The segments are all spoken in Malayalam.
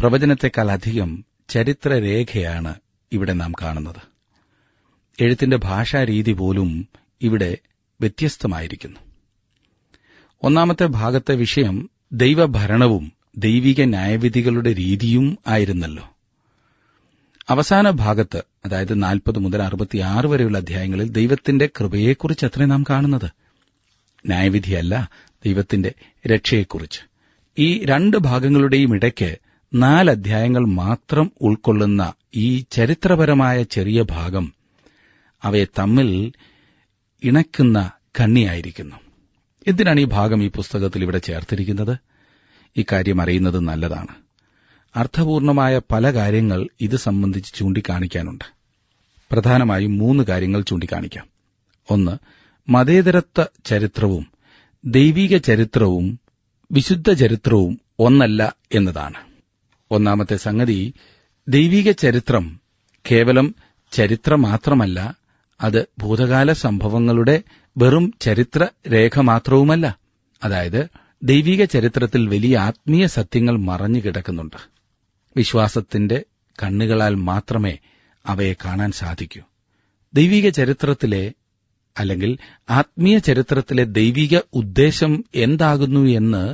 പ്രവചനത്തെക്കാൾ അധികം ചരിത്രരേഖയാണ് ഇവിടെ നാം കാണുന്നത് എഴുത്തിന്റെ ഭാഷാരീതി പോലും ഇവിടെ വ്യത്യസ്തമായിരിക്കുന്നു ഒന്നാമത്തെ ഭാഗത്തെ വിഷയം ദൈവഭരണവും ദൈവിക ന്യായവിധികളുടെ രീതിയും ആയിരുന്നല്ലോ അവസാന ഭാഗത്ത് അതായത് നാൽപ്പത് മുതൽ അറുപത്തിയാറ് വരെയുള്ള അധ്യായങ്ങളിൽ ദൈവത്തിന്റെ കൃപയെക്കുറിച്ച് അത്ര നാം കാണുന്നത് ന്യായവിധിയല്ല ദൈവത്തിന്റെ രക്ഷയെക്കുറിച്ച് ഈ രണ്ട് ഭാഗങ്ങളുടെയും ഇടയ്ക്ക് നാല് അധ്യായങ്ങൾ മാത്രം ഉൾക്കൊള്ളുന്ന ഈ ചരിത്രപരമായ ചെറിയ ഭാഗം അവയെ തമ്മിൽ ഇണയ്ക്കുന്ന കണ്ണിയായിരിക്കുന്നു എന്തിനാണ് ഈ ഭാഗം ഈ പുസ്തകത്തിൽ ഇവിടെ ചേർത്തിരിക്കുന്നത് ഇക്കാര്യം അറിയുന്നത് നല്ലതാണ് അർത്ഥപൂർണമായ പല കാര്യങ്ങൾ ഇത് സംബന്ധിച്ച് ചൂണ്ടിക്കാണിക്കാനുണ്ട് പ്രധാനമായും മൂന്ന് കാര്യങ്ങൾ ചൂണ്ടിക്കാണിക്കാം ഒന്ന് മതേതരത്വ ചരിത്രവും ദൈവിക ചരിത്രവും വിശുദ്ധ ചരിത്രവും ഒന്നല്ല എന്നതാണ് ഒന്നാമത്തെ സംഗതി ദൈവിക ചരിത്രം കേവലം ചരിത്രം മാത്രമല്ല അത് ഭൂതകാല സംഭവങ്ങളുടെ വെറും ചരിത്ര രേഖ മാത്രവുമല്ല അതായത് ദൈവിക ചരിത്രത്തിൽ വലിയ ആത്മീയ സത്യങ്ങൾ മറഞ്ഞു കിടക്കുന്നുണ്ട് വിശ്വാസത്തിന്റെ കണ്ണുകളാൽ മാത്രമേ അവയെ കാണാൻ സാധിക്കൂ ദൈവിക ചരിത്രത്തിലെ അല്ലെങ്കിൽ ആത്മീയ ചരിത്രത്തിലെ ദൈവിക ഉദ്ദേശം എന്താകുന്നു എന്ന്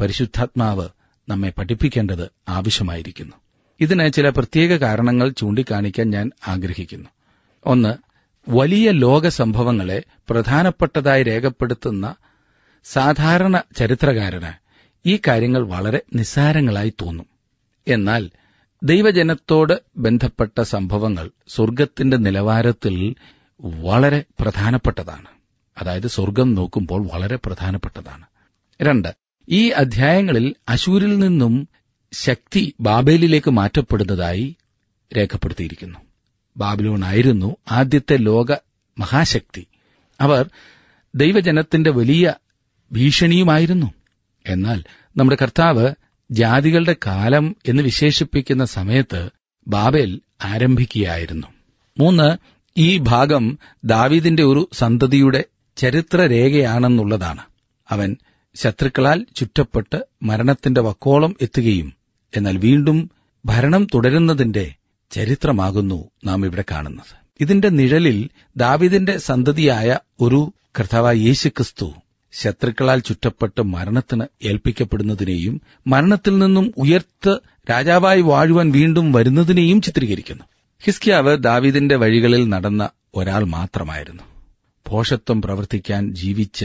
പരിശുദ്ധാത്മാവ് നമ്മെ പഠിപ്പിക്കേണ്ടത് ആവശ്യമായിരിക്കുന്നു ഇതിന് ചില പ്രത്യേക കാരണങ്ങൾ ചൂണ്ടിക്കാണിക്കാൻ ഞാൻ ആഗ്രഹിക്കുന്നു ഒന്ന് വലിയ ലോക സംഭവങ്ങളെ പ്രധാനപ്പെട്ടതായി രേഖപ്പെടുത്തുന്ന സാധാരണ ചരിത്രകാരന് ഈ കാര്യങ്ങൾ വളരെ നിസ്സാരങ്ങളായി തോന്നും എന്നാൽ ദൈവജനത്തോട് ബന്ധപ്പെട്ട സംഭവങ്ങൾ സ്വർഗത്തിന്റെ നിലവാരത്തിൽ വളരെ പ്രധാനപ്പെട്ടതാണ് അതായത് സ്വർഗം നോക്കുമ്പോൾ വളരെ പ്രധാനപ്പെട്ടതാണ് രണ്ട് ഈ അധ്യായങ്ങളിൽ അശൂരിൽ നിന്നും ശക്തി ബാബേലിലേക്ക് മാറ്റപ്പെടുന്നതായി രേഖപ്പെടുത്തിയിരിക്കുന്നു ബാബിലോൺ ആയിരുന്നു ആദ്യത്തെ ലോക മഹാശക്തി അവർ ദൈവജനത്തിന്റെ വലിയ ഭീഷണിയുമായിരുന്നു എന്നാൽ നമ്മുടെ കർത്താവ് ജാതികളുടെ കാലം എന്ന് വിശേഷിപ്പിക്കുന്ന സമയത്ത് ബാബേൽ ആരംഭിക്കുകയായിരുന്നു മൂന്ന് ഈ ഭാഗം ദാവീദിന്റെ ഒരു സന്തതിയുടെ ചരിത്രരേഖയാണെന്നുള്ളതാണ് അവൻ ശത്രുക്കളാൽ ചുറ്റപ്പെട്ട് മരണത്തിന്റെ വക്കോളം എത്തുകയും എന്നാൽ വീണ്ടും ഭരണം തുടരുന്നതിന്റെ ചരിത്രമാകുന്നു നാം ഇവിടെ കാണുന്നത് ഇതിന്റെ നിഴലിൽ ദാവിദിന്റെ സന്തതിയായ ഒരു കർത്താവായ യേശുക്രിസ്തു ശത്രുക്കളാൽ ചുറ്റപ്പെട്ട് മരണത്തിന് ഏൽപ്പിക്കപ്പെടുന്നതിനെയും മരണത്തിൽ നിന്നും ഉയർത്ത് രാജാവായി വാഴുവാൻ വീണ്ടും വരുന്നതിനെയും ചിത്രീകരിക്കുന്നു ഹിസ്കിയാവ് ദാവീദിന്റെ വഴികളിൽ നടന്ന ഒരാൾ മാത്രമായിരുന്നു പോഷത്വം പ്രവർത്തിക്കാൻ ജീവിച്ച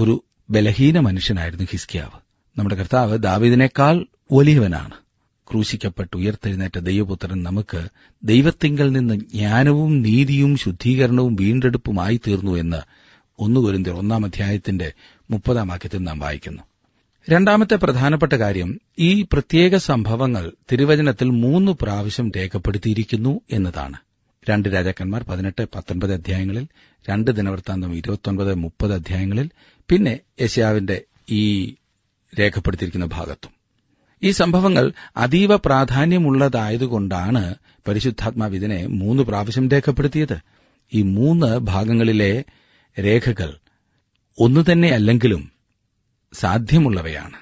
ഒരു ബലഹീന മനുഷ്യനായിരുന്നു ഹിസ്കിയാവ് നമ്മുടെ കർത്താവ് ദാവീദിനേക്കാൾ വലിയവനാണ് ക്രൂശിക്കപ്പെട്ട് ഉയർത്തെഴുന്നേറ്റ ദൈവപുത്രൻ നമുക്ക് ദൈവത്തിങ്കൽ നിന്ന് ജ്ഞാനവും നീതിയും ശുദ്ധീകരണവും വീണ്ടെടുപ്പുമായി തീർന്നു എന്ന് ഒന്നുകൊരിന്തിർ ഒന്നാം അധ്യായത്തിന്റെ മുപ്പതാം വാക്യത്തിൽ നാം വായിക്കുന്നു രണ്ടാമത്തെ പ്രധാനപ്പെട്ട കാര്യം ഈ പ്രത്യേക സംഭവങ്ങൾ തിരുവചനത്തിൽ മൂന്ന് പ്രാവശ്യം രേഖപ്പെടുത്തിയിരിക്കുന്നു എന്നതാണ് രണ്ട് രാജാക്കന്മാർ പതിനെട്ട് പത്തൊൻപത് അധ്യായങ്ങളിൽ രണ്ട് ദിനവൃത്താന്തം ഇരുപത്തൊൻപത് മുപ്പത് അധ്യായങ്ങളിൽ പിന്നെ യശയാവിന്റെ ഈ രേഖപ്പെടുത്തിയിരിക്കുന്ന ഭാഗത്തും ഈ സംഭവങ്ങൾ അതീവ പ്രാധാന്യമുള്ളതായതുകൊണ്ടാണ് പരിശുദ്ധാത്മാവ് ഇതിനെ മൂന്ന് പ്രാവശ്യം രേഖപ്പെടുത്തിയത് ഈ മൂന്ന് ഭാഗങ്ങളിലെ രേഖകൾ ഒന്നു തന്നെ അല്ലെങ്കിലും സാധ്യമുള്ളവയാണ്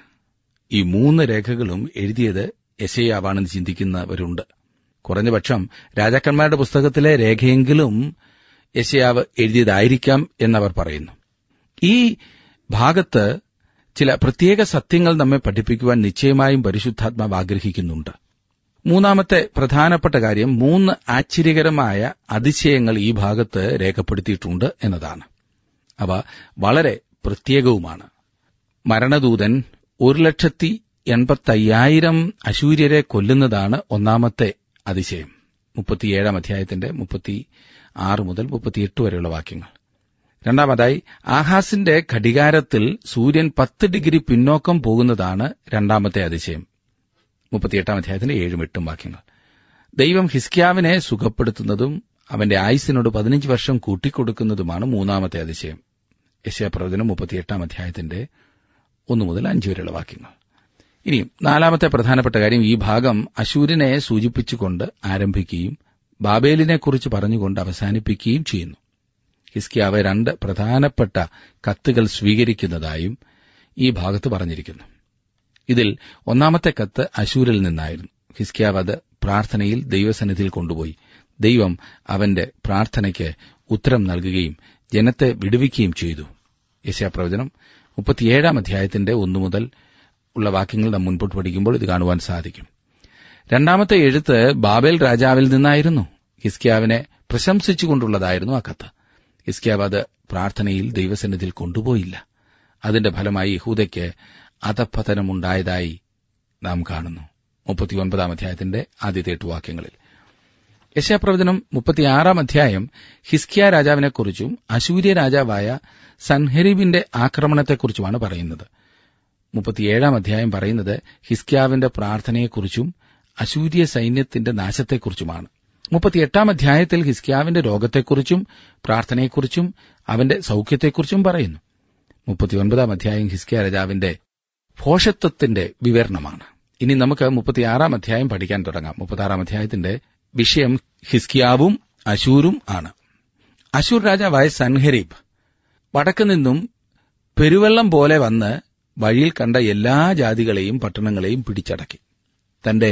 ഈ മൂന്ന് രേഖകളും എഴുതിയത് യശയാവാണെന്ന് ചിന്തിക്കുന്നവരുണ്ട് കുറഞ്ഞപക്ഷം രാജാക്കന്മാരുടെ പുസ്തകത്തിലെ രേഖയെങ്കിലും യശയാവ് എഴുതിയതായിരിക്കാം എന്നവർ പറയുന്നു ഈ ഭാഗത്ത് ചില പ്രത്യേക സത്യങ്ങൾ നമ്മെ പഠിപ്പിക്കുവാൻ നിശ്ചയമായും പരിശുദ്ധാത്മാവ് ആഗ്രഹിക്കുന്നുണ്ട് മൂന്നാമത്തെ പ്രധാനപ്പെട്ട കാര്യം മൂന്ന് ആശ്ചര്യകരമായ അതിശയങ്ങൾ ഈ ഭാഗത്ത് രേഖപ്പെടുത്തിയിട്ടുണ്ട് എന്നതാണ് അവ വളരെ പ്രത്യേകവുമാണ് മരണദൂതൻ ഒരു ലക്ഷത്തി എൺപത്തയ്യായിരം അശൂര്യരെ കൊല്ലുന്നതാണ് ഒന്നാമത്തെ അതിശയം മുപ്പത്തിയേഴാം അധ്യായത്തിന്റെ മുപ്പത്തി ആറ് മുതൽ മുപ്പത്തിയെട്ട് വരെയുള്ള വാക്യങ്ങൾ രണ്ടാമതായി ആഹാസിന്റെ ഘടികാരത്തിൽ സൂര്യൻ പത്ത് ഡിഗ്രി പിന്നോക്കം പോകുന്നതാണ് രണ്ടാമത്തെ അതിശയം മുപ്പത്തിയെട്ടാം അധ്യായത്തിന്റെ ഏഴും എട്ടും വാക്യങ്ങൾ ദൈവം ഹിസ്കിയാവിനെ സുഖപ്പെടുത്തുന്നതും അവന്റെ ആയുസിനോട് പതിനഞ്ച് വർഷം കൂട്ടിക്കൊടുക്കുന്നതുമാണ് മൂന്നാമത്തെ അതിശയം യശയപ്രവചനം മുപ്പത്തിയെട്ടാം അധ്യായത്തിന്റെ ഒന്നു മുതൽ അഞ്ചു വരെയുള്ള വാക്യങ്ങൾ ഇനി നാലാമത്തെ പ്രധാനപ്പെട്ട കാര്യം ഈ ഭാഗം അശൂരിനെ സൂചിപ്പിച്ചുകൊണ്ട് ആരംഭിക്കുകയും ബാബേലിനെക്കുറിച്ച് പറഞ്ഞുകൊണ്ട് അവസാനിപ്പിക്കുകയും ചെയ്യുന്നു ഹിസ്കിയാവ് രണ്ട് പ്രധാനപ്പെട്ട കത്തുകൾ സ്വീകരിക്കുന്നതായും ഈ ഭാഗത്ത് പറഞ്ഞിരിക്കുന്നു ഇതിൽ ഒന്നാമത്തെ കത്ത് അശൂരിൽ നിന്നായിരുന്നു ഹിസ്കിയാവ് അത് പ്രാർത്ഥനയിൽ ദൈവസന്നിധിയിൽ കൊണ്ടുപോയി ദൈവം അവന്റെ പ്രാർത്ഥനയ്ക്ക് ഉത്തരം നൽകുകയും ജനത്തെ വിടുവിക്കുകയും ചെയ്തു യശ്യാപ്രവചനം മുപ്പത്തിയേഴാം അധ്യായത്തിന്റെ ഒന്നു മുതൽ ഉള്ള വാക്യങ്ങൾ നാം മുൻപോട്ട് പഠിക്കുമ്പോൾ ഇത് കാണുവാൻ സാധിക്കും രണ്ടാമത്തെ എഴുത്ത് ബാബേൽ രാജാവിൽ നിന്നായിരുന്നു ഹിസ്കിയാവിനെ പ്രശംസിച്ചുകൊണ്ടുള്ളതായിരുന്നു ആ കത്ത് ഇസ്ക്യാവ് അത് പ്രാർത്ഥനയിൽ ദൈവസന്നിധിയിൽ കൊണ്ടുപോയില്ല അതിന്റെ ഫലമായി യഹൂദയ്ക്ക് അധപ്പതനമുണ്ടായതായി നാം കാണുന്നു മുപ്പത്തിയൊൻപതാം അധ്യായത്തിന്റെ ആദ്യത്തെ എട്ട് വാക്യങ്ങളിൽ യശാപ്രവചനം മുപ്പത്തിയാറാം അധ്യായം ഹിസ്കിയ രാജാവിനെക്കുറിച്ചും അശൂര്യ രാജാവായ സൻഹരീബിന്റെ ആക്രമണത്തെക്കുറിച്ചുമാണ് പറയുന്നത് മുപ്പത്തിയേഴാം അധ്യായം പറയുന്നത് ഹിസ്കിയാവിന്റെ പ്രാർത്ഥനയെക്കുറിച്ചും അശൂര്യ സൈന്യത്തിന്റെ നാശത്തെക്കുറിച്ചുമാണ് മുപ്പത്തിയെട്ടാം അധ്യായത്തിൽ ഹിസ്കിയാവിന്റെ രോഗത്തെക്കുറിച്ചും പ്രാർത്ഥനയെക്കുറിച്ചും അവന്റെ സൌഖ്യത്തെക്കുറിച്ചും പറയുന്നു മുപ്പത്തിയൊൻപതാം അധ്യായം ഹിസ്കിയ രാജാവിന്റെ ഫോഷത്വത്തിന്റെ വിവരണമാണ് ഇനി നമുക്ക് മുപ്പത്തിയാറാം അധ്യായം പഠിക്കാൻ തുടങ്ങാം മുപ്പത്തിയാറാം അധ്യായത്തിന്റെ വിഷയം ഹിസ്കിയാവും അശൂരും ആണ് അശൂർ രാജാവായ സൻഹരീബ് വടക്കു നിന്നും പെരുവെള്ളം പോലെ വന്ന് വഴിയിൽ കണ്ട എല്ലാ ജാതികളെയും പട്ടണങ്ങളെയും പിടിച്ചടക്കി തന്റെ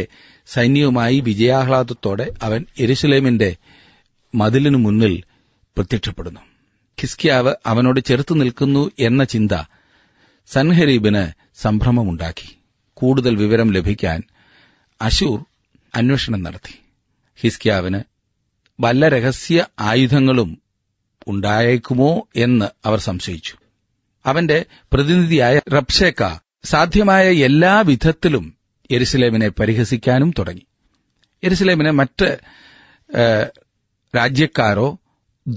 സൈന്യവുമായി വിജയാഹ്ലാദത്തോടെ അവൻ എരുസലേമിന്റെ മതിലിനു മുന്നിൽ പ്രത്യക്ഷപ്പെടുന്നു ഖിസ്കിയാവ് അവനോട് ചെറുത്തു നിൽക്കുന്നു എന്ന ചിന്ത സൻഹരീബിന് സംഭ്രമമുണ്ടാക്കി കൂടുതൽ വിവരം ലഭിക്കാൻ അശൂർ അന്വേഷണം നടത്തി ഹിസ്കിയാവിന് വല്ല രഹസ്യ ആയുധങ്ങളും ഉണ്ടായേക്കുമോ എന്ന് അവർ സംശയിച്ചു അവന്റെ പ്രതിനിധിയായ റബ്ഷേക്ക സാധ്യമായ എല്ലാ വിധത്തിലും എരുസലേമിനെ പരിഹസിക്കാനും തുടങ്ങി എരുസലേമിനെ മറ്റ് രാജ്യക്കാരോ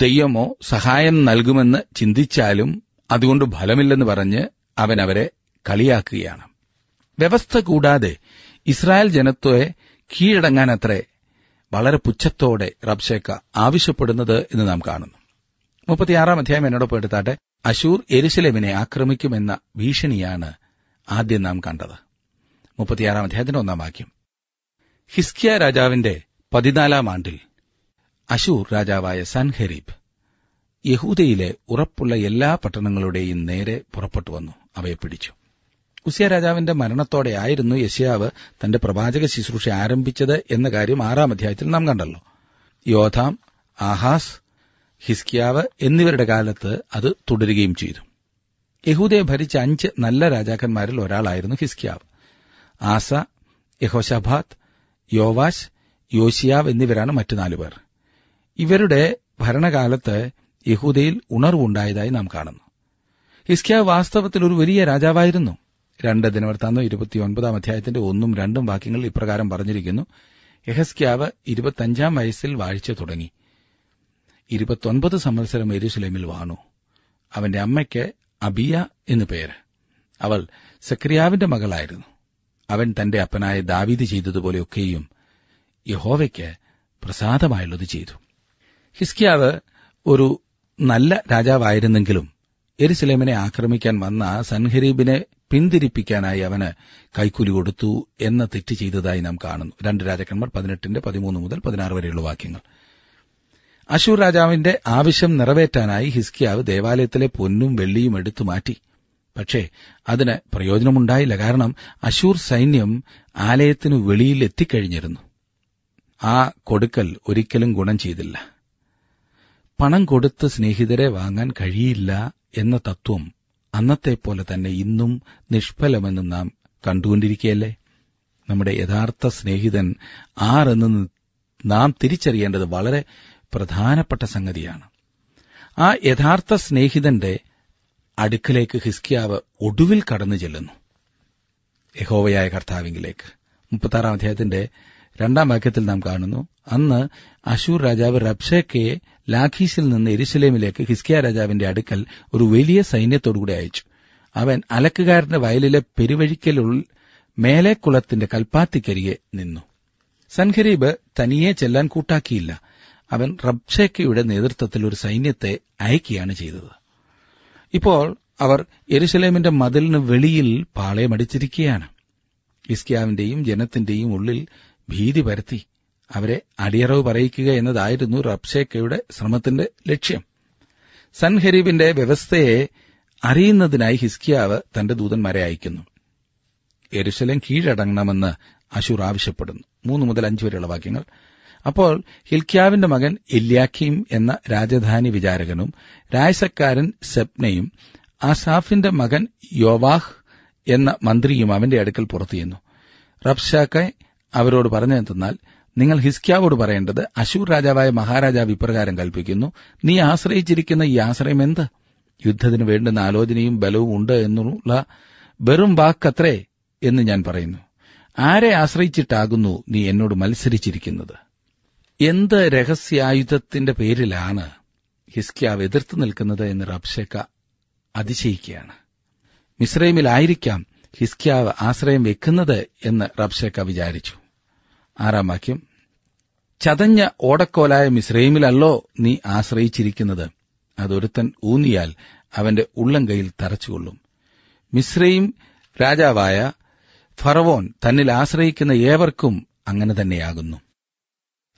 ദൈവമോ സഹായം നൽകുമെന്ന് ചിന്തിച്ചാലും അതുകൊണ്ട് ഫലമില്ലെന്ന് പറഞ്ഞ് അവൻ അവരെ കളിയാക്കുകയാണ് വ്യവസ്ഥ കൂടാതെ ഇസ്രായേൽ ജനത്തെ കീഴടങ്ങാൻ വളരെ പുച്ഛത്തോടെ റബ്ഷേക്ക ആവശ്യപ്പെടുന്നത് എന്ന് നാം കാണുന്നു മുപ്പത്തിയാറാം അധ്യായം എന്നോടൊപ്പം എടുത്താട്ടെ അശൂർ എരുസലേമിനെ ആക്രമിക്കുമെന്ന ഭീഷണിയാണ് ആദ്യം നാം കണ്ടത് മുപ്പത്തിയാറാം അധ്യായത്തിന്റെ ഒന്നാം വാക്യം ഹിസ്കിയ രാജാവിന്റെ പതിനാലാം ആണ്ടിൽ അശൂർ രാജാവായ സൻഹെരീബ് യഹൂദയിലെ ഉറപ്പുള്ള എല്ലാ പട്ടണങ്ങളുടെയും നേരെ പുറപ്പെട്ടു വന്നു അവയെ പിടിച്ചു ഉസിയ രാജാവിന്റെ മരണത്തോടെയായിരുന്നു യശയാവ് തന്റെ പ്രവാചക ശുശ്രൂഷ ആരംഭിച്ചത് എന്ന കാര്യം ആറാം അധ്യായത്തിൽ നാം കണ്ടല്ലോ യോധാം ആഹാസ് ഹിസ്കിയാവ് എന്നിവരുടെ കാലത്ത് അത് തുടരുകയും ചെയ്തു യഹൂദയെ ഭരിച്ച അഞ്ച് നല്ല രാജാക്കന്മാരിൽ ഒരാളായിരുന്നു ഹിസ്കിയാവ് ആസ യഹോഷഭാത് യോവാഷ് യോശിയാവ് എന്നിവരാണ് മറ്റു നാലുപേർ ഇവരുടെ ഭരണകാലത്ത് യഹൂദയിൽ ഉണർവുണ്ടായതായി നാം കാണുന്നു ഹിസ്കിയ വാസ്തവത്തിൽ ഒരു വലിയ രാജാവായിരുന്നു രണ്ട് ദിനവൃത്താന്തം ഇരുപത്തിയൊൻപതാം അധ്യായത്തിന്റെ ഒന്നും രണ്ടും വാക്യങ്ങളിൽ ഇപ്രകാരം പറഞ്ഞിരിക്കുന്നു യഹസ്കിയാവ് ഇരുപത്തഞ്ചാം വയസ്സിൽ വാഴ്ച തുടങ്ങി ഇരുപത്തൊൻപത് സംവത്സരം എരുസലേമിൽ വാണു അവന്റെ അമ്മയ്ക്ക് അബിയ എന്നു പേര് അവൾ സക്രിയാവിന്റെ മകളായിരുന്നു അവൻ തന്റെ അപ്പനായ ദാവീദ് ചെയ്തതുപോലെയൊക്കെയും യഹോവയ്ക്ക് പ്രസാദമായുള്ളത് ചെയ്തു ഹിസ്കിയാവ് ഒരു നല്ല രാജാവായിരുന്നെങ്കിലും എരുസലേമിനെ ആക്രമിക്കാൻ വന്ന സൻഹരീബിനെ പിന്തിരിപ്പിക്കാനായി അവന് കൈക്കൂലി കൊടുത്തു എന്ന തെറ്റ് ചെയ്തതായി നാം കാണുന്നു രണ്ട് രാജാക്കന്മാർ പതിനെട്ടിന്റെ പതിമൂന്ന് മുതൽ പതിനാറ് വരെയുള്ള വാക്യങ്ങൾ അശൂർ രാജാവിന്റെ ആവശ്യം നിറവേറ്റാനായി ഹിസ്കിയാവ് ദേവാലയത്തിലെ പൊന്നും വെള്ളിയും എടുത്തു മാറ്റി പക്ഷേ അതിന് പ്രയോജനമുണ്ടായില്ല കാരണം അശൂർ സൈന്യം ആലയത്തിനു വെളിയിൽ എത്തിക്കഴിഞ്ഞിരുന്നു ആ കൊടുക്കൽ ഒരിക്കലും ഗുണം ചെയ്തില്ല പണം കൊടുത്ത് സ്നേഹിതരെ വാങ്ങാൻ കഴിയില്ല എന്ന തത്വം അന്നത്തെ പോലെ തന്നെ ഇന്നും നിഷ്ഫലമെന്ന് നാം കണ്ടുകൊണ്ടിരിക്കുകയല്ലേ നമ്മുടെ യഥാർത്ഥ സ്നേഹിതൻ ആരെന്ന് നാം തിരിച്ചറിയേണ്ടത് വളരെ പ്രധാനപ്പെട്ട സംഗതിയാണ് ആ യഥാർത്ഥ സ്നേഹിതന്റെ അടുക്കിലേക്ക് ഹിസ്കിയാവ് ഒടുവിൽ കടന്നു ചെല്ലുന്നു യഹോവയായ കർത്താവിംഗിലേക്ക് മുപ്പത്താറാം അധ്യായത്തിന്റെ രണ്ടാം വാക്യത്തിൽ നാം കാണുന്നു അന്ന് അശൂർ രാജാവ് റബ്ഷേക്കയെ ലാഖീസിൽ നിന്ന് എരിശിലേമിലേക്ക് ഹിസ്കിയ രാജാവിന്റെ അടുക്കൽ ഒരു വലിയ സൈന്യത്തോടുകൂടി അയച്ചു അവൻ അലക്കുകാരന്റെ വയലിലെ പെരുവഴിക്കലുള്ളിൽ മേലേക്കുളത്തിന്റെ കൽപ്പാത്തിക്കരികെ നിന്നു സൻഖരീബ് തനിയെ ചെല്ലാൻ കൂട്ടാക്കിയില്ല അവൻ റബ്ഷേക്കയുടെ നേതൃത്വത്തിൽ ഒരു സൈന്യത്തെ അയക്കുകയാണ് ചെയ്തത് ഇപ്പോൾ അവർ എരുസലേമിന്റെ മതിലിന് വെളിയിൽ പാളയമടിച്ചിരിക്കുകയാണ് ഇസ്കിയാവിന്റെയും ജനത്തിന്റെയും ഉള്ളിൽ ഭീതി പരത്തി അവരെ അടിയറവ് പറയിക്കുക എന്നതായിരുന്നു റബ്ഷേക്കയുടെ ശ്രമത്തിന്റെ ലക്ഷ്യം സൻഹരീബിന്റെ വ്യവസ്ഥയെ അറിയുന്നതിനായി ഹിസ്കിയാവ് തന്റെ ദൂതന്മാരെ അയക്കുന്നു എരുശലം കീഴടങ്ങണമെന്ന് അശൂർ ആവശ്യപ്പെടുന്നു മൂന്ന് മുതൽ അഞ്ച് വരെയുള്ള വാക്യങ്ങൾ അപ്പോൾ ഹിൽക്യാവിന്റെ മകൻ ഇല്യാഖീം എന്ന രാജധാനി വിചാരകനും രാജസക്കാരൻ സെപ്നയും അസാഫിന്റെ മകൻ യോവാഹ് എന്ന മന്ത്രിയും അവന്റെ അടുക്കൽ പുറത്തുചെന്നു റബ്ഷാക്കെ അവരോട് പറഞ്ഞെന്നാൽ നിങ്ങൾ ഹിസ്ക്യാവോട് പറയേണ്ടത് അശൂർ രാജാവായ മഹാരാജാവ് ഇപ്രകാരം കൽപ്പിക്കുന്നു നീ ആശ്രയിച്ചിരിക്കുന്ന ഈ ആശ്രയം എന്ത് യുദ്ധത്തിന് വേണ്ടുന്ന ആലോചനയും ബലവും ഉണ്ട് എന്നുള്ള വെറും വാക്കത്രേ എന്ന് ഞാൻ പറയുന്നു ആരെ ആശ്രയിച്ചിട്ടാകുന്നു നീ എന്നോട് മത്സരിച്ചിരിക്കുന്നത് എന്ത് രഹസ്യായുധത്തിന്റെ പേരിലാണ് ഹിസ്ക്യാവ് എതിർത്ത് നിൽക്കുന്നത് എന്ന് റബ്ഷേക്ക അതിശയിക്കുകയാണ് മിസ്രൈമിലായിരിക്കാം ഹിസ്ക്യാവ് ആശ്രയം വെക്കുന്നത് എന്ന് റബ്ഷേക്ക വിചാരിച്ചു ആറാം വാക്യം ചതഞ്ഞ ഓടക്കോലായ മിസ്രൈമിലല്ലോ നീ ആശ്രയിച്ചിരിക്കുന്നത് അതൊരുത്തൻ ഊന്നിയാൽ അവന്റെ ഉള്ളം കയ്യിൽ തറച്ചുകൊള്ളും മിശ്രയും രാജാവായ ഫറവോൻ തന്നിൽ ആശ്രയിക്കുന്ന ഏവർക്കും അങ്ങനെ തന്നെയാകുന്നു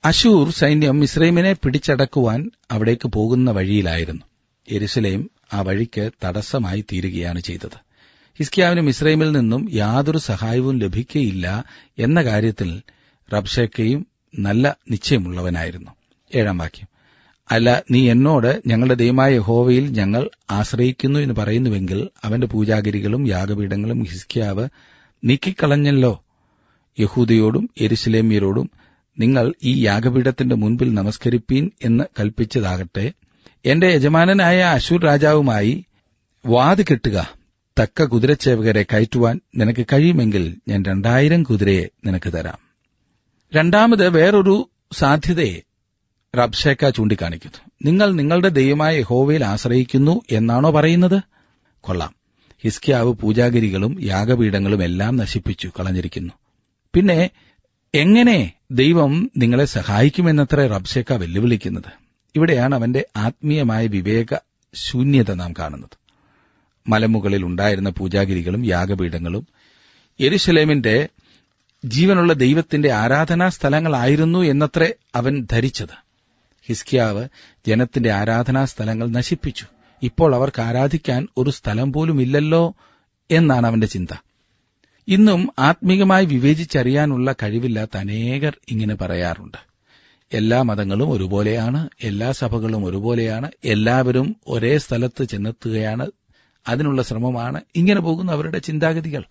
അശൂർ സൈന്യം ഇസ്രൈമിനെ പിടിച്ചടക്കുവാൻ അവിടേക്ക് പോകുന്ന വഴിയിലായിരുന്നു എരുസലേം ആ വഴിക്ക് തടസ്സമായി തീരുകയാണ് ചെയ്തത് ഹിസ്കിയാവിനും ഇസ്രൈമിൽ നിന്നും യാതൊരു സഹായവും ലഭിക്കയില്ല എന്ന കാര്യത്തിൽ റബ്ഷക്കയും നല്ല നിശ്ചയമുള്ളവനായിരുന്നു ഏഴാം വാക്യം അല്ല നീ എന്നോട് ഞങ്ങളുടെ ദൈവമായ യഹോവയിൽ ഞങ്ങൾ ആശ്രയിക്കുന്നു എന്ന് പറയുന്നുവെങ്കിൽ അവന്റെ പൂജാഗിരികളും യാഗപീഠങ്ങളും ഹിസ്കിയാവ് നീക്കിക്കളഞ്ഞല്ലോ യഹൂദയോടും എരുസലേമ്യരോടും നിങ്ങൾ ഈ യാഗപീഠത്തിന്റെ മുൻപിൽ നമസ്കരിപ്പീൻ എന്ന് കൽപ്പിച്ചതാകട്ടെ എന്റെ യജമാനനായ അശൂർ രാജാവുമായി വാത് കെട്ടുക തക്ക കുതിരച്ചേവകരെ കയറ്റുവാൻ നിനക്ക് കഴിയുമെങ്കിൽ ഞാൻ രണ്ടായിരം കുതിരയെ നിനക്ക് തരാം രണ്ടാമത് വേറൊരു സാധ്യതയെ റബ്ഷേക്ക ചൂണ്ടിക്കാണിക്കുന്നു നിങ്ങൾ നിങ്ങളുടെ ദൈവമായ യഹോവയിൽ ആശ്രയിക്കുന്നു എന്നാണോ പറയുന്നത് കൊള്ളാം ഹിസ്കിയാവ് പൂജാഗിരികളും യാഗപീഠങ്ങളും എല്ലാം നശിപ്പിച്ചു കളഞ്ഞിരിക്കുന്നു പിന്നെ എങ്ങനെ ദൈവം നിങ്ങളെ സഹായിക്കുമെന്നത്ര റബ്ഷേക്ക വെല്ലുവിളിക്കുന്നത് ഇവിടെയാണ് അവന്റെ ആത്മീയമായ വിവേക ശൂന്യത നാം കാണുന്നത് മലമുകളിൽ ഉണ്ടായിരുന്ന പൂജാഗിരികളും യാഗപീഠങ്ങളും യെരുശലേമിന്റെ ജീവനുള്ള ദൈവത്തിന്റെ ആരാധനാ സ്ഥലങ്ങളായിരുന്നു എന്നത്രേ അവൻ ധരിച്ചത് ഹിസ്കിയാവ് ജനത്തിന്റെ ആരാധനാ സ്ഥലങ്ങൾ നശിപ്പിച്ചു ഇപ്പോൾ അവർക്ക് ആരാധിക്കാൻ ഒരു സ്ഥലം പോലുമില്ലല്ലോ എന്നാണ് അവന്റെ ചിന്ത ഇന്നും ആത്മീകമായി വിവേചിച്ചറിയാനുള്ള കഴിവില്ലാത്ത അനേകർ ഇങ്ങനെ പറയാറുണ്ട് എല്ലാ മതങ്ങളും ഒരുപോലെയാണ് എല്ലാ സഭകളും ഒരുപോലെയാണ് എല്ലാവരും ഒരേ സ്ഥലത്ത് ചെന്നെത്തുകയാണ് അതിനുള്ള ശ്രമമാണ് ഇങ്ങനെ പോകുന്ന അവരുടെ ചിന്താഗതികൾ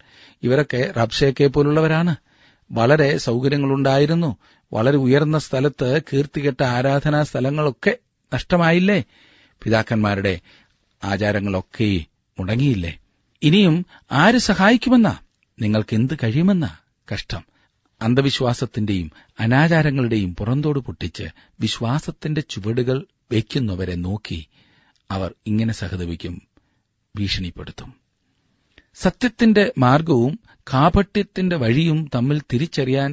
ഇവരൊക്കെ റബ്ഷേക്കെ പോലുള്ളവരാണ് വളരെ സൌകര്യങ്ങളുണ്ടായിരുന്നു വളരെ ഉയർന്ന സ്ഥലത്ത് കീർത്തികെട്ട ആരാധനാ സ്ഥലങ്ങളൊക്കെ നഷ്ടമായില്ലേ പിതാക്കന്മാരുടെ ആചാരങ്ങളൊക്കെ മുടങ്ങിയില്ലേ ഇനിയും ആര് സഹായിക്കുമെന്നാ നിങ്ങൾക്ക് എന്ത് കഴിയുമെന്ന കഷ്ടം അന്ധവിശ്വാസത്തിന്റെയും അനാചാരങ്ങളുടെയും പുറന്തോട് പൊട്ടിച്ച് വിശ്വാസത്തിന്റെ ചുവടുകൾ വയ്ക്കുന്നവരെ നോക്കി അവർ ഇങ്ങനെ സഹതപിക്കും ഭീഷണിപ്പെടുത്തും സത്യത്തിന്റെ മാർഗവും കാപട്യത്തിന്റെ വഴിയും തമ്മിൽ തിരിച്ചറിയാൻ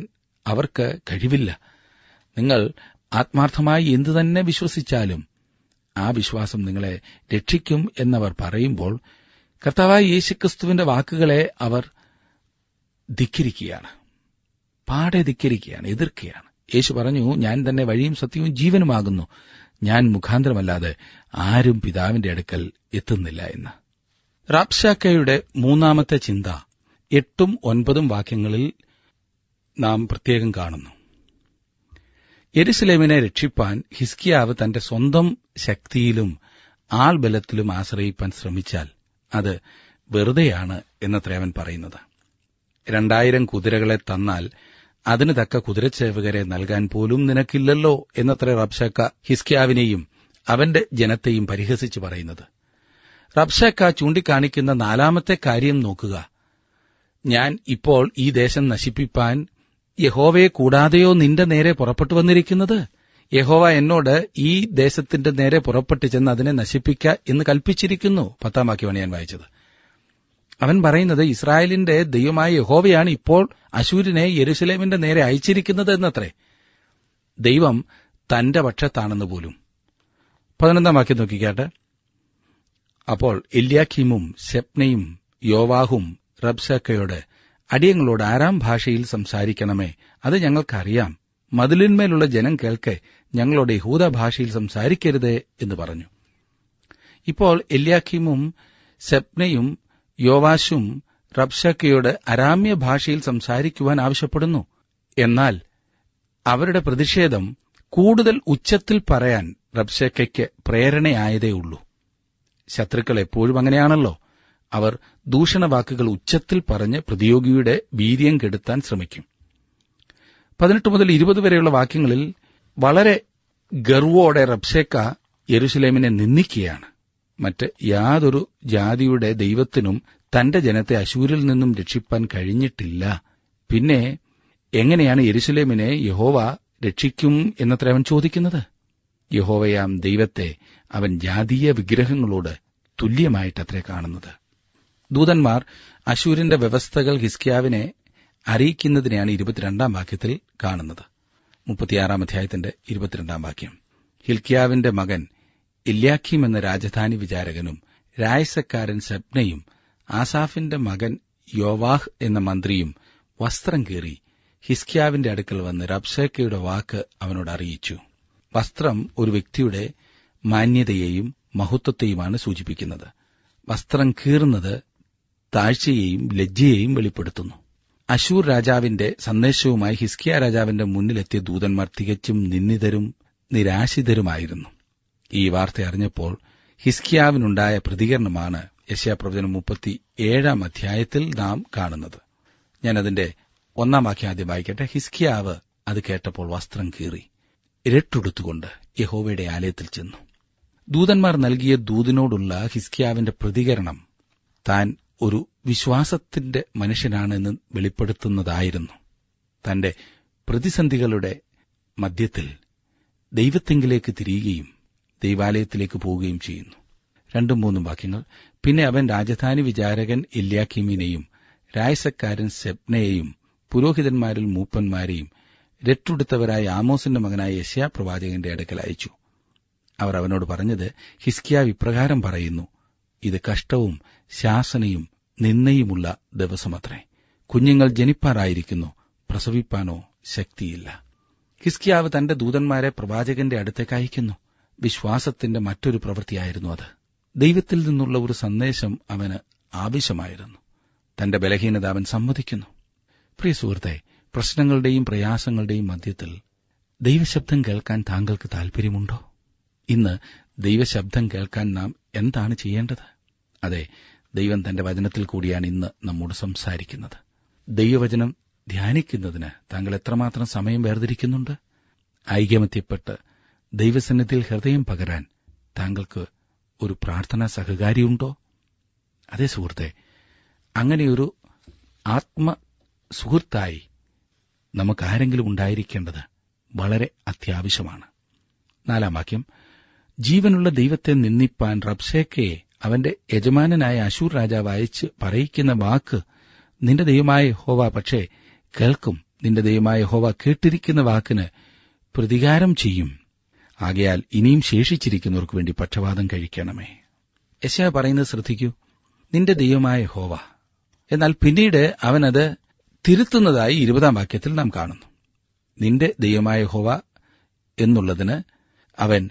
അവർക്ക് കഴിവില്ല നിങ്ങൾ ആത്മാർത്ഥമായി എന്തു തന്നെ വിശ്വസിച്ചാലും ആ വിശ്വാസം നിങ്ങളെ രക്ഷിക്കും എന്നവർ പറയുമ്പോൾ കർത്താവായ യേശുക്രിസ്തുവിന്റെ വാക്കുകളെ അവർ ധിക്കിരിക്കുകയാണ് പാടെ ധിക്കരിക്കുകയാണ് എതിർക്കുകയാണ് യേശു പറഞ്ഞു ഞാൻ തന്നെ വഴിയും സത്യവും ജീവനുമാകുന്നു ഞാൻ മുഖാന്തരമല്ലാതെ ആരും പിതാവിന്റെ അടുക്കൽ എത്തുന്നില്ല എന്ന് റാപ്ഷാക്കയുടെ മൂന്നാമത്തെ ചിന്ത എട്ടും ഒൻപതും വാക്യങ്ങളിൽ നാം പ്രത്യേകം കാണുന്നു എരുസലേമിനെ രക്ഷിപ്പാൻ ഹിസ്കിയാവ് തന്റെ സ്വന്തം ശക്തിയിലും ആൾബലത്തിലും ആശ്രയിപ്പാൻ ശ്രമിച്ചാൽ അത് വെറുതെയാണ് എന്നത്രേ അവൻ പറയുന്നത് രണ്ടായിരം കുതിരകളെ തന്നാൽ അതിന് തക്ക കുതിരച്ചേവകരെ നൽകാൻ പോലും നിനക്കില്ലല്ലോ എന്നത്ര റബ്ഷാക്ക ഹിസ്ക്യാവിനെയും അവന്റെ ജനത്തെയും പരിഹസിച്ചു പറയുന്നത് റബ്ഷാക്ക ചൂണ്ടിക്കാണിക്കുന്ന നാലാമത്തെ കാര്യം നോക്കുക ഞാൻ ഇപ്പോൾ ഈ ദേശം നശിപ്പിപ്പാൻ യഹോവയെ കൂടാതെയോ നിന്റെ നേരെ പുറപ്പെട്ടു വന്നിരിക്കുന്നത് യഹോവ എന്നോട് ഈ ദേശത്തിന്റെ നേരെ പുറപ്പെട്ടു ചെന്ന് അതിനെ നശിപ്പിക്ക എന്ന് കൽപ്പിച്ചിരിക്കുന്നു പത്താം വാക്യമാണ് ഞാൻ വായിച്ചത് അവൻ പറയുന്നത് ഇസ്രായേലിന്റെ ദൈവമായ യഹോവയാണ് ഇപ്പോൾ അശൂരിനെ യെരുസലേമിന്റെ നേരെ അയച്ചിരിക്കുന്നത് എന്നത്രേ ദൈവം തന്റെ പക്ഷത്താണെന്ന് പോലും പതിനൊന്നാം വാക്യം നോക്കിക്കാട്ടെ അപ്പോൾ എല്യാഖീമും ഷെപ്നയും യോവാഹും റബ്സക്കയോട് അടിയങ്ങളോട് ആരാം ഭാഷയിൽ സംസാരിക്കണമേ അത് ഞങ്ങൾക്കറിയാം മതിലിന്മേലുള്ള ജനം കേൾക്കെ ഞങ്ങളോട് യഹൂദ ഭാഷയിൽ സംസാരിക്കരുത് എന്ന് പറഞ്ഞു ഇപ്പോൾ എല്യാഖീമും സെപ്നയും യോവാശും റബ്ഷക്കയോട് അരാമ്യ ഭാഷയിൽ സംസാരിക്കുവാൻ ആവശ്യപ്പെടുന്നു എന്നാൽ അവരുടെ പ്രതിഷേധം കൂടുതൽ ഉച്ചത്തിൽ പറയാൻ റബ്ഷക്കയ്ക്ക് പ്രേരണയായതേയുള്ളൂ ശത്രുക്കൾ എപ്പോഴും അങ്ങനെയാണല്ലോ അവർ ദൂഷണവാക്കുകൾ ഉച്ചത്തിൽ പറഞ്ഞ് പ്രതിയോഗിയുടെ വീര്യം കെടുത്താൻ ശ്രമിക്കും പതിനെട്ട് മുതൽ ഇരുപത് വരെയുള്ള വാക്യങ്ങളിൽ വളരെ ഗർവോടെ റബ്ഷേക്ക യെരുസലേമിനെ നിന്ദിക്കുകയാണ് മറ്റ് യാതൊരു ജാതിയുടെ ദൈവത്തിനും തന്റെ ജനത്തെ അശൂരിൽ നിന്നും രക്ഷിപ്പാൻ കഴിഞ്ഞിട്ടില്ല പിന്നെ എങ്ങനെയാണ് യെരുസലേമിനെ യഹോവ രക്ഷിക്കും എന്നത്ര അവൻ ചോദിക്കുന്നത് യഹോവയാം ദൈവത്തെ അവൻ ജാതീയ വിഗ്രഹങ്ങളോട് തുല്യമായിട്ടത്രേ കാണുന്നത് ദൂതന്മാർ അശൂരിന്റെ വ്യവസ്ഥകൾ ഹിസ്കിയാവിനെ അറിയിക്കുന്നതിനെയാണ് ഇരുപത്തിരണ്ടാം വാക്യത്തിൽ കാണുന്നത് മുപ്പത്തിയാറാം അധ്യായത്തിന്റെ ഇരുപത്തിരണ്ടാം വാക്യം ഹിൽക്കിയാവിന്റെ മകൻ ഇല്യാഖീം എന്ന രാജധാനി വിചാരകനും രായസക്കാരൻ സബ്നയും ആസാഫിന്റെ മകൻ യോവാഹ് എന്ന മന്ത്രിയും വസ്ത്രം കീറി ഹിസ്കിയാവിന്റെ അടുക്കൽ വന്ന് റബ്സേക്കയുടെ വാക്ക് അവനോട് അറിയിച്ചു വസ്ത്രം ഒരു വ്യക്തിയുടെ മാന്യതയെയും മഹത്വത്തെയുമാണ് സൂചിപ്പിക്കുന്നത് വസ്ത്രം കീറുന്നത് താഴ്ചയെയും ലജ്ജയെയും വെളിപ്പെടുത്തുന്നു അശൂർ രാജാവിന്റെ സന്ദേശവുമായി ഹിസ്കിയ രാജാവിന്റെ മുന്നിലെത്തിയ ദൂതന്മാർ തികച്ചും നിന്ദിതരും നിരാശിതരുമായിരുന്നു ഈ വാർത്ത അറിഞ്ഞപ്പോൾ ഹിസ്കിയാവിനുണ്ടായ പ്രതികരണമാണ് യശ്യാപ്രവചനം മുപ്പത്തി ഏഴാം അധ്യായത്തിൽ നാം കാണുന്നത് ഞാനതിന്റെ ഒന്നാം വാക്യം ആദ്യം വായിക്കട്ടെ ഹിസ്കിയാവ് അത് കേട്ടപ്പോൾ വസ്ത്രം കീറി ഇരട്ടുടുത്തുകൊണ്ട് യഹോവയുടെ ആലയത്തിൽ ചെന്നു ദൂതന്മാർ നൽകിയ ദൂതിനോടുള്ള ഹിസ്കിയാവിന്റെ പ്രതികരണം താൻ ഒരു വിശ്വാസത്തിന്റെ മനുഷ്യനാണെന്ന് വെളിപ്പെടുത്തുന്നതായിരുന്നു തന്റെ പ്രതിസന്ധികളുടെ മധ്യത്തിൽ ദൈവത്തെങ്കിലേക്ക് തിരിയുകയും ദൈവാലയത്തിലേക്ക് പോവുകയും ചെയ്യുന്നു രണ്ടും മൂന്നും വാക്യങ്ങൾ പിന്നെ അവൻ രാജധാനി വിചാരകൻ ഇല്യാഖിമിനെയും രായസക്കാരൻ സെപ്നയെയും പുരോഹിതന്മാരിൽ മൂപ്പന്മാരെയും രട്ടുടുത്തവരായ ആമോസിന്റെ മകനായ യശ്യാ പ്രവാചകന്റെ അടുക്കൽ അയച്ചു അവർ അവനോട് പറഞ്ഞത് ഹിസ്കിയ വിപ്രകാരം പറയുന്നു ഇത് കഷ്ടവും ശാസനയും നിന്നയുമുള്ള ദിവസമത്രേ കുഞ്ഞുങ്ങൾ ജനിപ്പാറായിരിക്കുന്നു പ്രസവിപ്പാനോ ശക്തിയില്ല ഹിസ്കിയാവ് തന്റെ ദൂതന്മാരെ പ്രവാചകന്റെ അടുത്തേക്ക് അയക്കുന്നു വിശ്വാസത്തിന്റെ മറ്റൊരു പ്രവൃത്തിയായിരുന്നു അത് ദൈവത്തിൽ നിന്നുള്ള ഒരു സന്ദേശം അവന് ആവശ്യമായിരുന്നു തന്റെ ബലഹീനത അവൻ സമ്മതിക്കുന്നു പ്രിയ സുഹൃത്തെ പ്രശ്നങ്ങളുടെയും പ്രയാസങ്ങളുടെയും മധ്യത്തിൽ ദൈവശബ്ദം കേൾക്കാൻ താങ്കൾക്ക് താൽപര്യമുണ്ടോ ഇന്ന് ദൈവശബ്ദം കേൾക്കാൻ നാം എന്താണ് ചെയ്യേണ്ടത് അതെ ദൈവം തന്റെ വചനത്തിൽ കൂടിയാണ് ഇന്ന് നമ്മോട് സംസാരിക്കുന്നത് ദൈവവചനം ധ്യാനിക്കുന്നതിന് താങ്കൾ എത്രമാത്രം സമയം വേർതിരിക്കുന്നുണ്ട് ഐകമത്യപ്പെട്ട് ദൈവസന്നിധിയിൽ ഹൃദയം പകരാൻ താങ്കൾക്ക് ഒരു പ്രാർത്ഥനാ സഹകാരിയുണ്ടോ അതേ സുഹൃത്തെ അങ്ങനെയൊരു ആത്മ സുഹൃത്തായി നമുക്കാരെങ്കിലും ഉണ്ടായിരിക്കേണ്ടത് വളരെ അത്യാവശ്യമാണ് നാലാം വാക്യം ജീവനുള്ള ദൈവത്തെ നിന്ദിപ്പാൻ റബ്സേക്കയെ അവന്റെ യജമാനനായ അശൂർ രാജാവ് അയച്ച് പറയിക്കുന്ന വാക്ക് നിന്റെ ദൈവമായ ഹോവ പക്ഷേ കേൾക്കും നിന്റെ ദൈവമായ ഹോവ കേട്ടിരിക്കുന്ന വാക്കിന് പ്രതികാരം ചെയ്യും ആകയാൽ ഇനിയും ശേഷിച്ചിരിക്കുന്നവർക്ക് വേണ്ടി പക്ഷപാതം കഴിക്കണമേ യശ പറയുന്നത് ശ്രദ്ധിക്കൂ നിന്റെ ദൈവമായ ഹോവ എന്നാൽ പിന്നീട് അവനത് തിരുത്തുന്നതായി ഇരുപതാം വാക്യത്തിൽ നാം കാണുന്നു നിന്റെ ദൈവമായ ഹോവ എന്നുള്ളതിന് അവൻ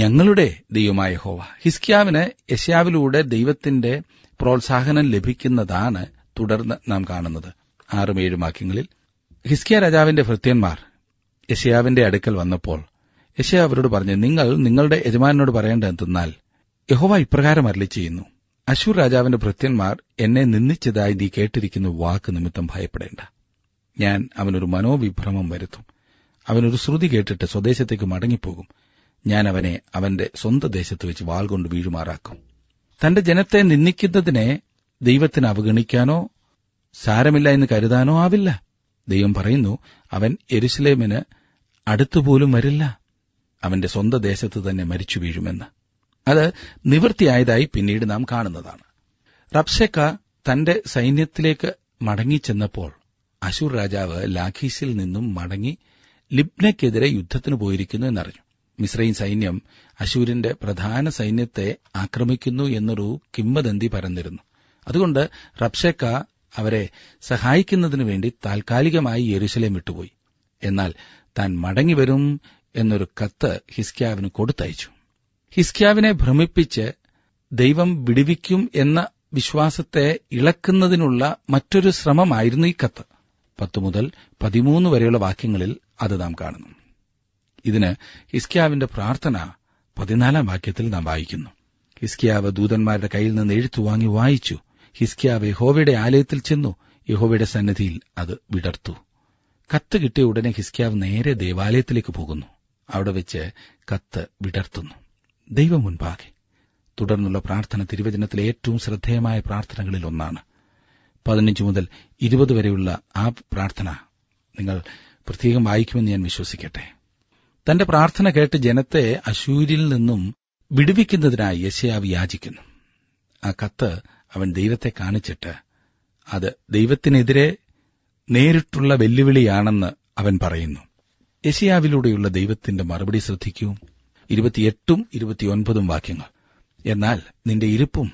ഞങ്ങളുടെ ദൈവമായ ഹോവ ഹിസ്ക്യാവിന് യശാവിലൂടെ ദൈവത്തിന്റെ പ്രോത്സാഹനം ലഭിക്കുന്നതാണ് തുടർന്ന് നാം കാണുന്നത് ആറും ഏഴും വാക്യങ്ങളിൽ ഹിസ്കിയ രാജാവിന്റെ ഭൃത്യന്മാർ യശയാവിന്റെ അടുക്കൽ വന്നപ്പോൾ യശയ അവരോട് പറഞ്ഞു നിങ്ങൾ നിങ്ങളുടെ യജമാനോട് പറയേണ്ടത് എന്തെന്നാൽ യഹോവ ഇപ്രകാരം അരളി ചെയ്യുന്നു അശൂർ രാജാവിന്റെ ഭൃത്യന്മാർ എന്നെ നിന്ദിച്ചതായി നീ കേട്ടിരിക്കുന്ന വാക്ക് നിമിത്തം ഭയപ്പെടേണ്ട ഞാൻ അവനൊരു മനോവിഭ്രമം വരുത്തും അവനൊരു ശ്രുതി കേട്ടിട്ട് സ്വദേശത്തേക്ക് മടങ്ങിപ്പോകും ഞാൻ അവനെ അവന്റെ സ്വന്തം ദേശത്ത് വെച്ച് വാൾ കൊണ്ട് വീഴുമാറാക്കും തന്റെ ജനത്തെ നിന്ദിക്കുന്നതിനെ ദൈവത്തിന് അവഗണിക്കാനോ സാരമില്ല എന്ന് കരുതാനോ ആവില്ല ദൈവം പറയുന്നു അവൻ എരുസലേമിന് അടുത്തുപോലും വരില്ല അവന്റെ സ്വന്ത ദേശത്ത് തന്നെ മരിച്ചു വീഴുമെന്ന് അത് നിവൃത്തിയായതായി പിന്നീട് നാം കാണുന്നതാണ് റബ്സെക്ക തന്റെ സൈന്യത്തിലേക്ക് മടങ്ങിച്ചെന്നപ്പോൾ അശൂർ രാജാവ് ലാഖീസിൽ നിന്നും മടങ്ങി ലിബ്നയ്ക്കെതിരെ യുദ്ധത്തിന് പോയിരിക്കുന്നു എന്നറിഞ്ഞു മിശ്രൈൻ സൈന്യം അശൂരിന്റെ പ്രധാന സൈന്യത്തെ ആക്രമിക്കുന്നു എന്നൊരു കിംബദന്തി പരന്നിരുന്നു അതുകൊണ്ട് റബ്ഷേക്ക അവരെ സഹായിക്കുന്നതിനു വേണ്ടി താൽക്കാലികമായി യെരുശലേം വിട്ടുപോയി എന്നാൽ താൻ മടങ്ങിവരും എന്നൊരു കത്ത് ഹിസ്ക്യാവിന് കൊടുത്തയച്ചു ഹിസ്ക്യാവിനെ ഭ്രമിപ്പിച്ച് ദൈവം വിടിവിക്കും എന്ന വിശ്വാസത്തെ ഇളക്കുന്നതിനുള്ള മറ്റൊരു ശ്രമമായിരുന്നു ഈ കത്ത് പത്തു മുതൽ പതിമൂന്ന് വരെയുള്ള വാക്യങ്ങളിൽ അത് നാം കാണുന്നു ഇതിന് ഹിസ്ക്യാവിന്റെ പ്രാർത്ഥന പതിനാലാം വാക്യത്തിൽ നാം വായിക്കുന്നു ഹിസ്കിയാവ് ദൂതന്മാരുടെ കയ്യിൽ നിന്ന് എഴുത്തു വാങ്ങി വായിച്ചു ഹിസ്കിയാവ് യഹോവയുടെ ആലയത്തിൽ ചെന്നു യഹോവയുടെ സന്നിധിയിൽ അത് വിടർത്തു കത്ത് കിട്ടിയ ഉടനെ ഹിസ്കിയാവ് നേരെ ദേവാലയത്തിലേക്ക് പോകുന്നു അവിടെ വെച്ച് കത്ത് വിടർത്തുന്നു ദൈവം മുൻപാകെ തുടർന്നുള്ള പ്രാർത്ഥന തിരുവചനത്തിലെ ഏറ്റവും ശ്രദ്ധേയമായ പ്രാർത്ഥനകളിൽ ഒന്നാണ് പതിനഞ്ച് മുതൽ ഇരുപത് വരെയുള്ള ആ പ്രാർത്ഥന നിങ്ങൾ പ്രത്യേകം വായിക്കുമെന്ന് ഞാൻ വിശ്വസിക്കട്ടെ തന്റെ പ്രാർത്ഥന കേട്ട് ജനത്തെ അശൂരിൽ നിന്നും വിടുവിക്കുന്നതിനായി യശയാവ് യാചിക്കുന്നു ആ കത്ത് അവൻ ദൈവത്തെ കാണിച്ചിട്ട് അത് ദൈവത്തിനെതിരെ നേരിട്ടുള്ള വെല്ലുവിളിയാണെന്ന് അവൻ പറയുന്നു യശിയാവിലൂടെയുള്ള ദൈവത്തിന്റെ മറുപടി ശ്രദ്ധിക്കൂ ഇരുപത്തിയെട്ടും ഇരുപത്തിയൊൻപതും വാക്യങ്ങൾ എന്നാൽ നിന്റെ ഇരിപ്പും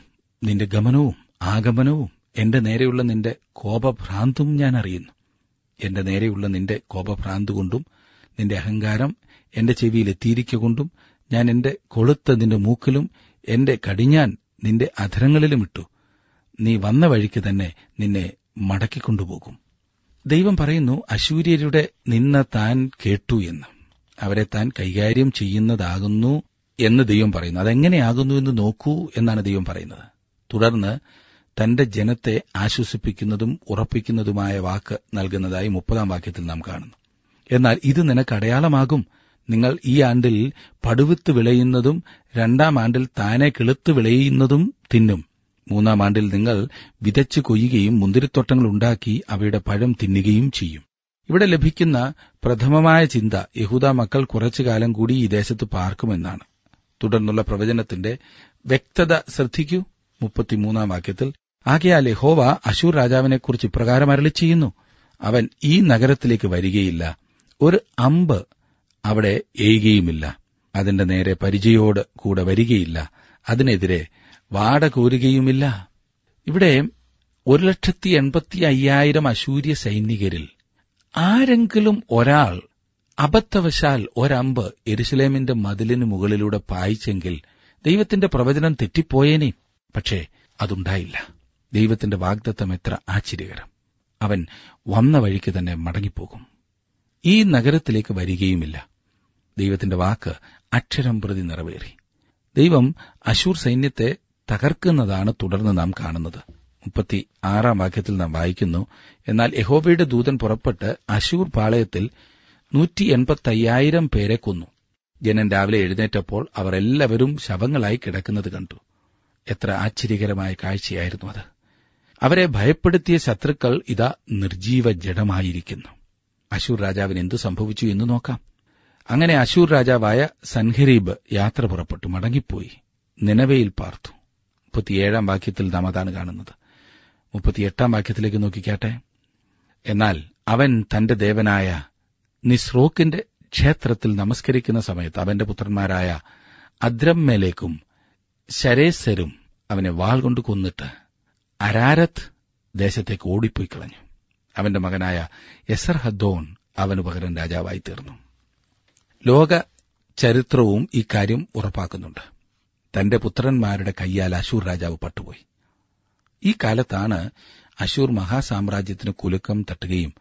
നിന്റെ ഗമനവും ആഗമനവും എന്റെ നേരെയുള്ള നിന്റെ കോപഭ്രാന്തും ഞാൻ അറിയുന്നു എന്റെ നേരെയുള്ള നിന്റെ കോപഭ്രാന്ത് കൊണ്ടും നിന്റെ അഹങ്കാരം എന്റെ ചെവിയിലെത്തിയിരിക്ക ഞാൻ എന്റെ കൊളുത്ത് നിന്റെ മൂക്കിലും എന്റെ കടിഞ്ഞാൻ നിന്റെ അധരങ്ങളിലും ഇട്ടു നീ വന്ന വഴിക്ക് തന്നെ നിന്നെ മടക്കിക്കൊണ്ടുപോകും ദൈവം പറയുന്നു അശൂര്യരുടെ നിന്ന താൻ കേട്ടു എന്ന് അവരെ താൻ കൈകാര്യം ചെയ്യുന്നതാകുന്നു എന്ന് ദൈവം പറയുന്നു അതെങ്ങനെയാകുന്നു എന്ന് നോക്കൂ എന്നാണ് ദൈവം പറയുന്നത് തുടർന്ന് തന്റെ ജനത്തെ ആശ്വസിപ്പിക്കുന്നതും ഉറപ്പിക്കുന്നതുമായ വാക്ക് നൽകുന്നതായി മുപ്പതാം വാക്യത്തിൽ നാം കാണുന്നു എന്നാൽ ഇത് നിനക്ക് അടയാളമാകും നിങ്ങൾ ഈ ആണ്ടിൽ പടുവിത്ത് വിളയുന്നതും രണ്ടാം ആണ്ടിൽ താനെ കിളുത്ത് വിളയുന്നതും തിന്നും മൂന്നാം ആണ്ടിൽ നിങ്ങൾ വിതച്ച് കൊയ്യുകയും മുന്തിരിത്തോട്ടങ്ങൾ ഉണ്ടാക്കി അവയുടെ പഴം തിന്നുകയും ചെയ്യും ഇവിടെ ലഭിക്കുന്ന പ്രഥമമായ ചിന്ത യഹൂദ മക്കൾ കുറച്ചുകാലം കൂടി ഈ ദേശത്ത് പാർക്കുമെന്നാണ് തുടർന്നുള്ള പ്രവചനത്തിന്റെ വ്യക്തത ശ്രദ്ധിക്കൂ മുപ്പത്തിമൂന്നാം വാക്യത്തിൽ ആകയാൽ യഹോവ അശൂർ രാജാവിനെക്കുറിച്ച് ഇപ്രകാരം അരളി ചെയ്യുന്നു അവൻ ഈ നഗരത്തിലേക്ക് വരികയില്ല ഒരു അമ്പ് അവിടെ എയ്യുകയുമില്ല അതിന്റെ നേരെ പരിചയോട് കൂടെ വരികയില്ല അതിനെതിരെ വാട കോരുകയുമില്ല ഇവിടെ ഒരു ലക്ഷത്തി എൺപത്തി അയ്യായിരം അശൂര്യ സൈനികരിൽ ആരെങ്കിലും ഒരാൾ അബദ്ധവശാൽ ഒരമ്പ് എരുസലേമിന്റെ മതിലിന് മുകളിലൂടെ പായിച്ചെങ്കിൽ ദൈവത്തിന്റെ പ്രവചനം തെറ്റിപ്പോയേനെ പക്ഷേ അതുണ്ടായില്ല ദൈവത്തിന്റെ വാഗ്ദത്തം എത്ര ആശ്ചര്യകരം അവൻ വന്ന വഴിക്ക് തന്നെ മടങ്ങിപ്പോകും ഈ നഗരത്തിലേക്ക് വരികയുമില്ല ദൈവത്തിന്റെ വാക്ക് അക്ഷരം പ്രതി നിറവേറി ദൈവം അശൂർ സൈന്യത്തെ തകർക്കുന്നതാണ് തുടർന്ന് നാം കാണുന്നത് മുപ്പത്തി ആറാം വാക്യത്തിൽ നാം വായിക്കുന്നു എന്നാൽ യഹോബയുടെ ദൂതൻ പുറപ്പെട്ട് അശൂർ പാളയത്തിൽ നൂറ്റി എൺപത്തയ്യായിരം പേരെ കൊന്നു ജനൻ രാവിലെ എഴുന്നേറ്റപ്പോൾ അവർ എല്ലാവരും ശവങ്ങളായി കിടക്കുന്നത് കണ്ടു എത്ര ആശ്ചര്യകരമായ കാഴ്ചയായിരുന്നു അത് അവരെ ഭയപ്പെടുത്തിയ ശത്രുക്കൾ ഇതാ നിർജീവ ജഡമായിരിക്കുന്നു അശൂർ രാജാവിന് എന്തു സംഭവിച്ചു എന്ന് നോക്കാം അങ്ങനെ അശൂർ രാജാവായ സൻഹരീബ് യാത്ര പുറപ്പെട്ടു മടങ്ങിപ്പോയി നിലവയിൽ പാർത്തു മുപ്പത്തിയേഴാം വാക്യത്തിൽ നാം അതാണ് കാണുന്നത് മുപ്പത്തിയെട്ടാം വാക്യത്തിലേക്ക് നോക്കിക്കാട്ടെ എന്നാൽ അവൻ തന്റെ ദേവനായ നിസ്രോക്കിന്റെ ക്ഷേത്രത്തിൽ നമസ്കരിക്കുന്ന സമയത്ത് അവന്റെ പുത്രന്മാരായ അദ്രമ്മേലേക്കും ശരേസരും അവനെ വാൾ കൊണ്ട് കൊന്നിട്ട് അരാരത്ത് ദേശത്തേക്ക് ഓടിപ്പോയി കളഞ്ഞു അവന്റെ മകനായ എസർ ഹദ്ദോൺ അവന് പകരം രാജാവായി തീർന്നു ലോക ചരിത്രവും ഇക്കാര്യം ഉറപ്പാക്കുന്നുണ്ട് തന്റെ പുത്രന്മാരുടെ കൈയാൽ അശൂർ രാജാവ് പട്ടുപോയി ഈ കാലത്താണ് അശൂർ മഹാസാമ്രാജ്യത്തിന് കുലുക്കം തട്ടുകയും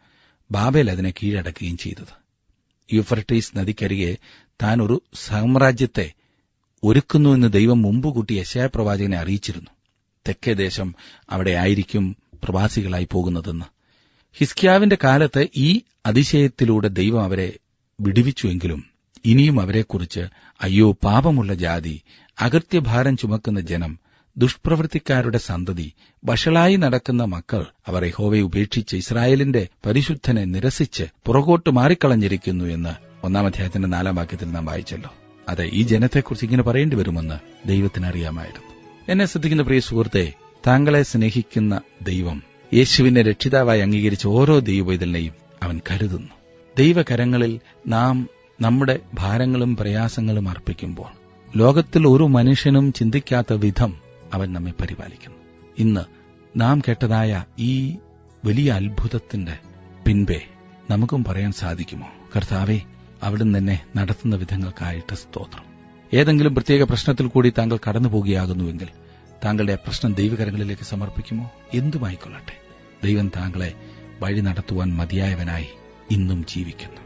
ബാബേൽ അതിനെ കീഴടക്കുകയും ചെയ്തത് യുഫർട്ടീസ് നദിക്കരികെ താൻ ഒരു സാമ്രാജ്യത്തെ ഒരുക്കുന്നുവെന്ന് ദൈവം മുമ്പുകൂട്ടി യശയ പ്രവാചകനെ അറിയിച്ചിരുന്നു തെക്കേ ദേശം അവിടെ ആയിരിക്കും പ്രവാസികളായി പോകുന്നതെന്ന് ഹിസ്കിയാവിന്റെ കാലത്ത് ഈ അതിശയത്തിലൂടെ ദൈവം അവരെ വിടുവിച്ചുവെങ്കിലും ഇനിയും അവരെക്കുറിച്ച് അയ്യോ പാപമുള്ള ജാതി അകൃത്യഭാരം ചുമക്കുന്ന ജനം ദുഷ്പ്രവൃത്തിക്കാരുടെ സന്തതി വഷളായി നടക്കുന്ന മക്കൾ അവർ യഹോവയെ ഉപേക്ഷിച്ച് ഇസ്രായേലിന്റെ പരിശുദ്ധനെ നിരസിച്ച് പുറകോട്ട് മാറിക്കളഞ്ഞിരിക്കുന്നു എന്ന് ഒന്നാം അധ്യായത്തിന്റെ നാലാം വാക്യത്തിൽ നാം വായിച്ചല്ലോ അതെ ഈ ജനത്തെക്കുറിച്ച് ഇങ്ങനെ പറയേണ്ടി വരുമെന്ന് ദൈവത്തിന് അറിയാമായിരുന്നു എന്നെ ശ്രദ്ധിക്കുന്ന പ്രിയ സുഹൃത്തെ താങ്കളെ സ്നേഹിക്കുന്ന ദൈവം യേശുവിനെ രക്ഷിതാവായി അംഗീകരിച്ച ഓരോ ദൈവവേദനയും അവൻ കരുതുന്നു ദൈവകരങ്ങളിൽ നാം നമ്മുടെ ഭാരങ്ങളും പ്രയാസങ്ങളും അർപ്പിക്കുമ്പോൾ ലോകത്തിൽ ഒരു മനുഷ്യനും ചിന്തിക്കാത്ത വിധം അവൻ നമ്മെ പരിപാലിക്കുന്നു ഇന്ന് നാം കേട്ടതായ ഈ വലിയ അത്ഭുതത്തിന്റെ പിൻപേ നമുക്കും പറയാൻ സാധിക്കുമോ കർത്താവെ അവിടുന്ന് തന്നെ നടത്തുന്ന വിധങ്ങൾക്കായിട്ട് സ്തോത്രം ഏതെങ്കിലും പ്രത്യേക പ്രശ്നത്തിൽ കൂടി താങ്കൾ കടന്നു പോകുകയാകുന്നുവെങ്കിൽ താങ്കളുടെ പ്രശ്നം ദൈവകരങ്ങളിലേക്ക് സമർപ്പിക്കുമോ എന്തുമായിക്കൊള്ളട്ടെ ദൈവം താങ്കളെ വഴി നടത്തുവാൻ മതിയായവനായി ഇന്നും ജീവിക്കുന്നു